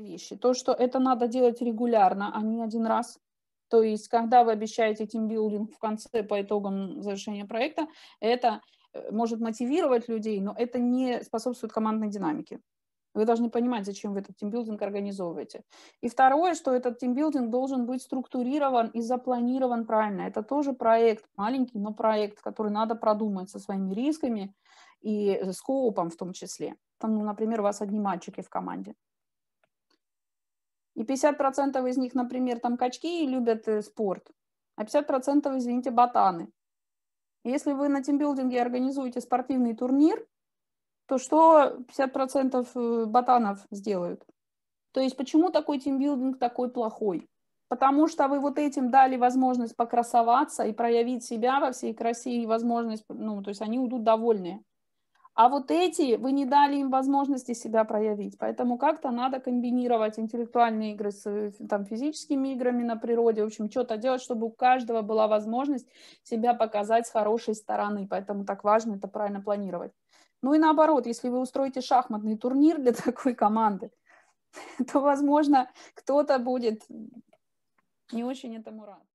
вещи. То, что это надо делать регулярно, а не один раз. То есть, когда вы обещаете тимбилдинг в конце по итогам завершения проекта, это э, может мотивировать людей, но это не способствует командной динамике. Вы должны понимать, зачем вы этот тимбилдинг организовываете. И второе, что этот тимбилдинг должен быть структурирован и запланирован правильно. Это тоже проект, маленький, но проект, который надо продумать со своими рисками и э, скоупом в том числе. Там, ну, например, у вас одни мальчики в команде. И 50% из них, например, там качки и любят э, спорт, а 50% извините, ботаны. Если вы на тимбилдинге организуете спортивный турнир, то что 50% э, ботанов сделают? То есть почему такой тимбилдинг такой плохой? Потому что вы вот этим дали возможность покрасоваться и проявить себя во всей красе и возможность, ну, то есть они уйдут довольные. А вот эти, вы не дали им возможности себя проявить. Поэтому как-то надо комбинировать интеллектуальные игры с э, там, физическими играми на природе. В общем, что-то делать, чтобы у каждого была возможность себя показать с хорошей стороны. Поэтому так важно это правильно планировать. Ну и наоборот, если вы устроите шахматный турнир для такой команды, то, возможно, кто-то будет не очень этому рад.